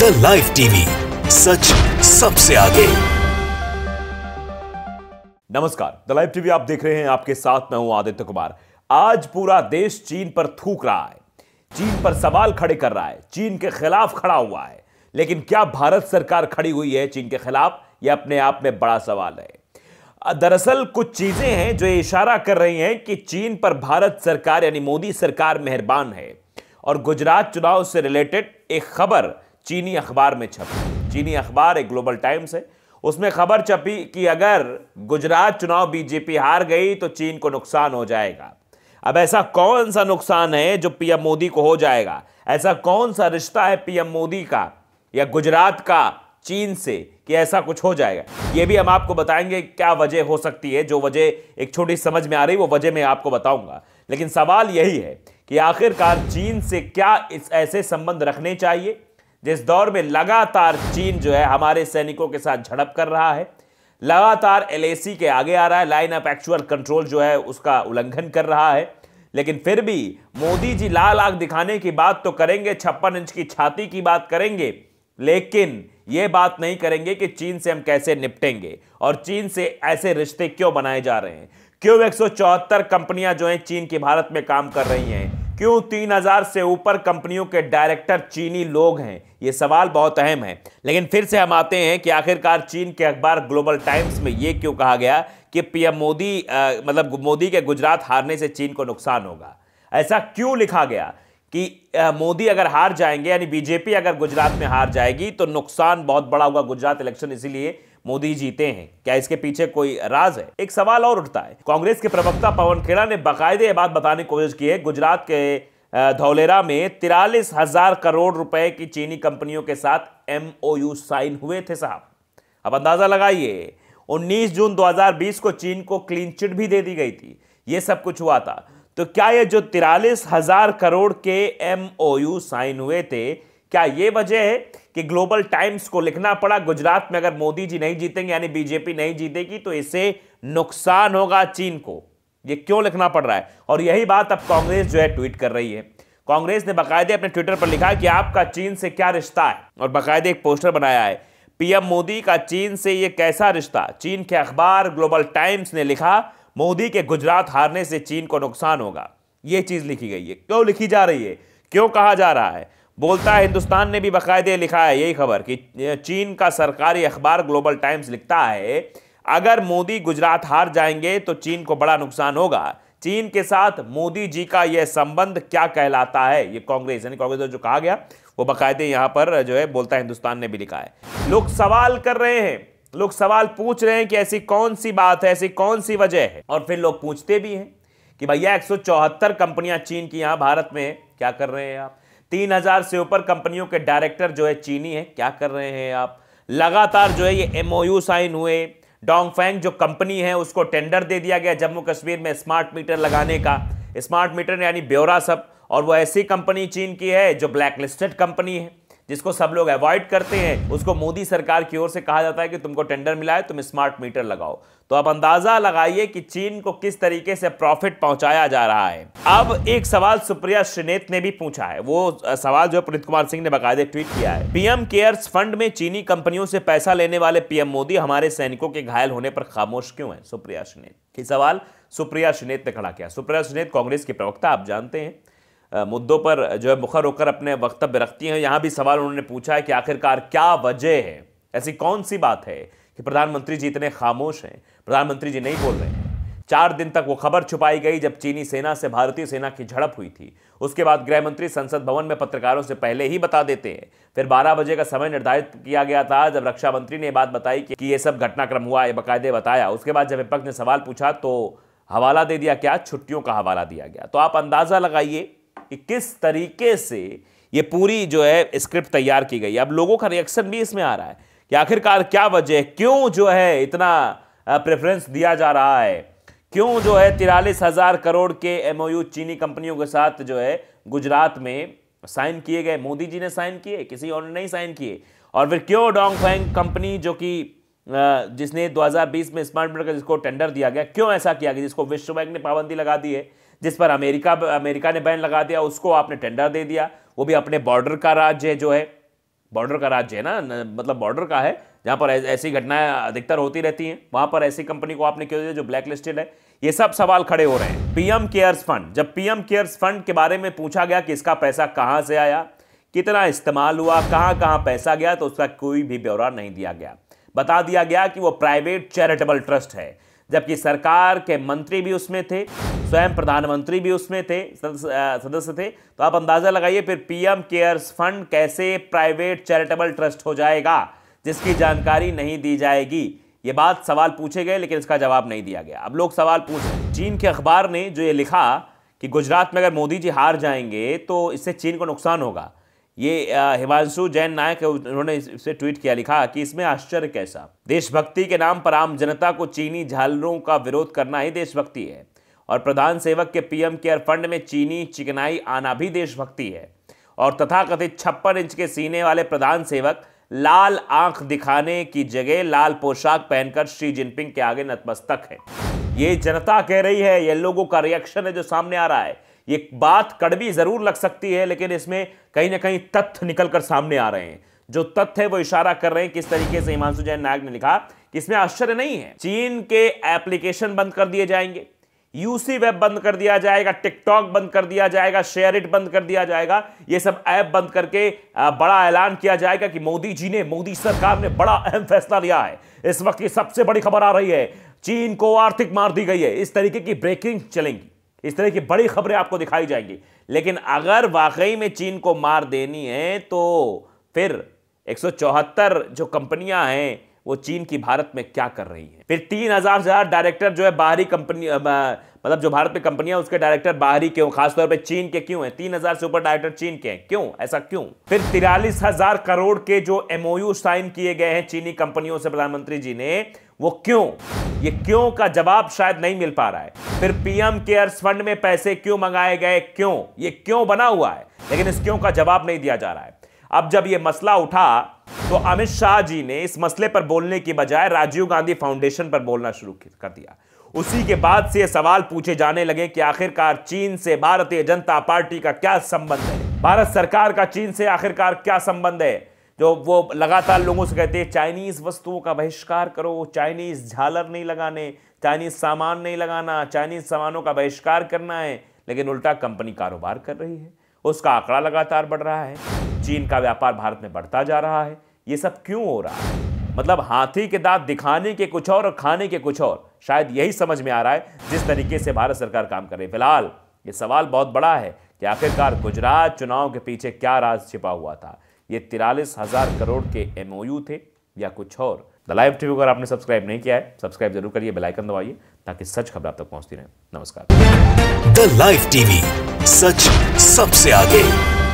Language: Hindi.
द लाइव टीवी सच सबसे आगे नमस्कार द लाइव टीवी आप देख रहे हैं आपके साथ मैं हूं आदित्य कुमार आज पूरा देश चीन पर थूक रहा है चीन पर सवाल खड़े कर रहा है चीन के खिलाफ खड़ा हुआ है लेकिन क्या भारत सरकार खड़ी हुई है चीन के खिलाफ यह अपने आप में बड़ा सवाल है दरअसल कुछ चीजें हैं जो इशारा कर रही हैं कि चीन पर भारत सरकार यानी मोदी सरकार मेहरबान है और गुजरात चुनाव से रिलेटेड एक खबर चीनी अखबार में छपी चीनी अखबार एक ग्लोबल टाइम्स है उसमें खबर छपी कि अगर गुजरात चुनाव बीजेपी हार गई तो चीन को नुकसान हो जाएगा अब ऐसा कौन सा नुकसान है जो पीएम मोदी को हो जाएगा ऐसा कौन सा रिश्ता है पीएम मोदी का या गुजरात का चीन से कि ऐसा कुछ हो जाएगा यह भी हम आपको बताएंगे क्या वजह हो सकती है जो वजह एक छोटी समझ में आ रही वो वजह मैं आपको बताऊंगा लेकिन सवाल यही है कि आखिरकार चीन से क्या इस ऐसे संबंध रखने चाहिए जिस दौर में लगातार चीन जो है हमारे सैनिकों के साथ झड़प कर रहा है लगातार एल के आगे आ रहा है लाइन ऑफ एक्चुअल कंट्रोल जो है उसका उल्लंघन कर रहा है लेकिन फिर भी मोदी जी लाल आग दिखाने की बात तो करेंगे छप्पन इंच की छाती की बात करेंगे लेकिन ये बात नहीं करेंगे कि चीन से हम कैसे निपटेंगे और चीन से ऐसे रिश्ते क्यों बनाए जा रहे हैं क्यों एक कंपनियां जो हैं चीन की भारत में काम कर रही हैं क्यों तीन हजार से ऊपर कंपनियों के डायरेक्टर चीनी लोग हैं ये सवाल बहुत अहम है लेकिन फिर से हम आते हैं कि आखिरकार चीन के अखबार ग्लोबल टाइम्स में ये क्यों कहा गया कि पीएम मोदी मतलब मोदी के गुजरात हारने से चीन को नुकसान होगा ऐसा क्यों लिखा गया कि मोदी अगर हार जाएंगे यानी बीजेपी अगर गुजरात में हार जाएगी तो नुकसान बहुत बड़ा होगा गुजरात इलेक्शन इसीलिए मोदी जीते हैं क्या इसके पीछे कोई राज है एक सवाल और उठता है कांग्रेस के प्रवक्ता पवन खेड़ा ने बाकायदे ये बात बताने की कोशिश की है गुजरात के धौलेरा में तिरालीस हजार करोड़ रुपए की चीनी कंपनियों के साथ एम साइन हुए थे साहब अब अंदाजा लगाइए 19 जून 2020 को चीन को क्लीन चिट भी दे दी गई थी ये सब कुछ हुआ था तो क्या ये जो तिरालीस हजार करोड़ के यू साइन हुए थे क्या ये वजह है कि ग्लोबल टाइम्स को लिखना पड़ा गुजरात में अगर मोदी जी नहीं जीतेंगे यानी बीजेपी नहीं जीतेगी तो इसे नुकसान होगा चीन को ये क्यों लिखना पड़ रहा है और यही बात अब कांग्रेस जो है ट्वीट कर रही है कांग्रेस ने बाकायदे अपने ट्विटर पर लिखा कि आपका चीन से क्या रिश्ता है और बाकायदे एक पोस्टर बनाया है पीएम मोदी का चीन से ये कैसा रिश्ता चीन के अखबार ग्लोबल टाइम्स ने लिखा मोदी के गुजरात हारने से चीन को नुकसान होगा ये चीज़ लिखी गई है क्यों लिखी जा रही है क्यों कहा जा रहा है बोलता है हिंदुस्तान ने भी बाकायदे लिखा है यही खबर कि चीन का सरकारी अखबार ग्लोबल टाइम्स लिखता है अगर मोदी गुजरात हार जाएंगे तो चीन को बड़ा नुकसान होगा चीन के साथ मोदी जी का यह संबंध क्या कहलाता है ये कांग्रेस यानी कांग्रेस जो कहा गया वो बाकायदे यहां पर जो है बोलता है हिंदुस्तान ने भी लिखा है लोग सवाल कर रहे हैं लोग सवाल पूछ रहे हैं कि ऐसी कौन सी बात है ऐसी कौन सी वजह है और फिर लोग पूछते भी हैं कि भैया एक कंपनियां चीन की यहां भारत में क्या कर रहे हैं आप तीन हजार से ऊपर कंपनियों के डायरेक्टर जो है चीनी है क्या कर रहे हैं आप लगातार जो है ये एमओयू साइन हुए डोंग फैंग जो कंपनी है उसको टेंडर दे दिया गया जम्मू कश्मीर में स्मार्ट मीटर लगाने का स्मार्ट मीटर यानी ब्योरा सब और वो ऐसी कंपनी चीन की है जो ब्लैकलिस्टेड कंपनी है जिसको सब लोग अवॉइड करते हैं उसको मोदी सरकार की ओर से कहा जाता है कि तुमको टेंडर मिला है तुम स्मार्ट मीटर लगाओ तो आप अंदाजा लगाइए कि चीन को किस तरीके से प्रॉफिट पहुंचाया जा रहा है अब एक सवाल सुप्रिया श्रीनेत ने भी पूछा है वो सवाल जो पुनित कुमार सिंह ने बकायदे ट्वीट किया है पीएम केयर्स फंड में चीनी कंपनियों से पैसा लेने वाले पीएम मोदी हमारे सैनिकों के घायल होने पर खामोश क्यों है सुप्रिया श्रीनेत सवाल सुप्रिया श्रीनेत ने खड़ा किया सुप्रिया श्रीनेत कांग्रेस के प्रवक्ता आप जानते हैं मुद्दों पर जो है मुखर होकर अपने वक्तव्य रखती हैं यहाँ भी सवाल उन्होंने पूछा है कि आखिरकार क्या वजह है ऐसी कौन सी बात है कि प्रधानमंत्री जी इतने खामोश हैं प्रधानमंत्री जी नहीं बोल रहे हैं चार दिन तक वो खबर छुपाई गई जब चीनी सेना से भारतीय सेना की झड़प हुई थी उसके बाद गृह मंत्री संसद भवन में पत्रकारों से पहले ही बता देते हैं फिर 12 बजे का समय निर्धारित किया गया था जब रक्षा मंत्री ने बात बताई कि ये सब घटनाक्रम हुआ ये बाकायदे बताया उसके बाद जब विपक्ष ने सवाल पूछा तो हवाला दे दिया क्या छुट्टियों का हवाला दिया गया तो आप अंदाज़ा लगाइए कि किस तरीके से ये पूरी जो है स्क्रिप्ट तैयार की गई अब लोगों का रिएक्शन भी इसमें आ रहा है कि आखिरकार क्या वजह क्यों जो है इतना प्रेफरेंस दिया जा रहा है क्यों जो है तिरालीस हज़ार करोड़ के एमओयू चीनी कंपनियों के साथ जो है गुजरात में साइन किए गए मोदी जी ने साइन किए किसी और ने नहीं साइन किए और फिर क्यों डोंग फैंग कंपनी जो कि जिसने 2020 में स्मार्ट मीटर का जिसको टेंडर दिया गया क्यों ऐसा किया गया जिसको विश्व बैंक ने पाबंदी लगा दी है जिस पर अमेरिका अमेरिका ने बैन लगा दिया उसको आपने टेंडर दे दिया वो भी अपने बॉर्डर का राज्य जो है बॉर्डर का राज्य है ना मतलब बॉर्डर का है जहाँ पर ऐसी घटनाएं अधिकतर होती रहती हैं वहाँ पर ऐसी कंपनी को आपने क्यों दिया जो ब्लैक लिस्टेड है ये सब सवाल खड़े हो रहे हैं पीएम केयर्स फंड जब पीएम केयर्स फंड के बारे में पूछा गया कि इसका पैसा कहाँ से आया कितना इस्तेमाल हुआ कहाँ कहाँ पैसा गया तो उसका कोई भी ब्यौरा नहीं दिया गया बता दिया गया कि वो प्राइवेट चैरिटेबल ट्रस्ट है जबकि सरकार के मंत्री भी उसमें थे स्वयं प्रधानमंत्री भी उसमें थे सदस्य थे तो आप अंदाज़ा लगाइए फिर पीएम केयर्स फंड कैसे प्राइवेट चैरिटेबल ट्रस्ट हो जाएगा जिसकी जानकारी नहीं दी जाएगी ये बात सवाल पूछे गए लेकिन इसका जवाब नहीं दिया गया अब लोग सवाल पूछ रहे चीन के अखबार ने जो ये लिखा कि गुजरात में अगर मोदी जी हार जाएंगे तो इससे चीन को नुकसान होगा ये हिमांशु जैन नायक उन्होंने इसे ट्वीट किया लिखा कि इसमें आश्चर्य कैसा देशभक्ति के नाम पर आम जनता को चीनी झालरों का विरोध करना ही देशभक्ति है और प्रधान सेवक के पीएम केयर फंड में चीनी चिकनाई आना भी देशभक्ति है और तथाकथित छप्पन इंच के सीने वाले प्रधान सेवक लाल आंख दिखाने की जगह लाल पोशाक पहनकर श्री जिनपिंग के आगे नतमस्तक है ये जनता कह रही है ये लोगों का रिएक्शन है जो सामने आ रहा है ये बात कड़वी ज़रूर लग सकती है लेकिन इसमें कहीं ना कहीं तथ्य निकलकर सामने आ रहे हैं जो तथ्य है वो इशारा कर रहे हैं किस तरीके से हिमांशु जैन नायक ने लिखा कि इसमें आश्चर्य नहीं है चीन के एप्लीकेशन बंद कर दिए जाएंगे यूसी वेब बंद कर दिया जाएगा टिकटॉक बंद कर दिया जाएगा शेयर इट बंद कर दिया जाएगा ये सब ऐप बंद करके बड़ा ऐलान किया जाएगा कि मोदी जी ने मोदी सरकार ने बड़ा अहम फैसला लिया है इस वक्त की सबसे बड़ी खबर आ रही है चीन को आर्थिक मार दी गई है इस तरीके की ब्रेकिंग चलेंगी इस तरह की बड़ी खबरें आपको दिखाई जाएंगी लेकिन अगर वाकई में चीन को मार देनी है तो फिर एक जो कंपनियां हैं वो चीन की भारत में क्या कर रही है फिर तीन हजार से डायरेक्टर जो है बाहरी कंपनी मतलब जो भारत में कंपनियां उसके डायरेक्टर बाहरी क्यों खासतौर पे चीन के क्यों हैं तीन हजार से ऊपर डायरेक्टर चीन के हैं क्यों ऐसा क्यों फिर तिरालीस हजार करोड़ के जो एमओयू साइन किए गए हैं चीनी कंपनियों से प्रधानमंत्री जी ने वो क्यों ये क्यों का जवाब शायद नहीं मिल पा रहा है फिर पीएम केयर्स फंड में पैसे क्यों मंगाए गए क्यों ये क्यों बना हुआ है लेकिन इस क्यों का जवाब नहीं दिया जा रहा है अब जब ये मसला उठा तो अमित शाह जी ने इस मसले पर बोलने की बजाय राजीव गांधी फाउंडेशन पर बोलना शुरू कर दिया उसी के बाद से सवाल पूछे जाने लगे कि आखिरकार चीन से भारतीय जनता पार्टी का क्या संबंध है भारत सरकार का चीन से आखिरकार क्या संबंध है जो वो लगातार लोगों से कहते हैं चाइनीज़ वस्तुओं का बहिष्कार करो चाइनीज़ झालर नहीं लगाने चाइनीज़ सामान नहीं लगाना चाइनीज़ सामानों का बहिष्कार करना है लेकिन उल्टा कंपनी कारोबार कर रही है उसका आंकड़ा लगातार बढ़ रहा है चीन का व्यापार भारत में बढ़ता जा रहा है ये सब क्यों हो रहा है मतलब हाथी के दांत दिखाने के कुछ और और खाने के कुछ और शायद यही समझ में आ रहा है जिस तरीके से भारत सरकार काम कर रही है फिलहाल ये सवाल बहुत बड़ा है कि आखिरकार गुजरात चुनाव के पीछे क्या राज छिपा हुआ था ये तिरालीस हजार करोड़ के एमओयू थे या कुछ और द लाइव टीवी अगर आपने सब्सक्राइब नहीं किया है सब्सक्राइब जरूर करिए बेलाइकन दबाइए ताकि सच खबर आप तक पहुंचती रहे नमस्कार द लाइव टीवी सच सबसे आगे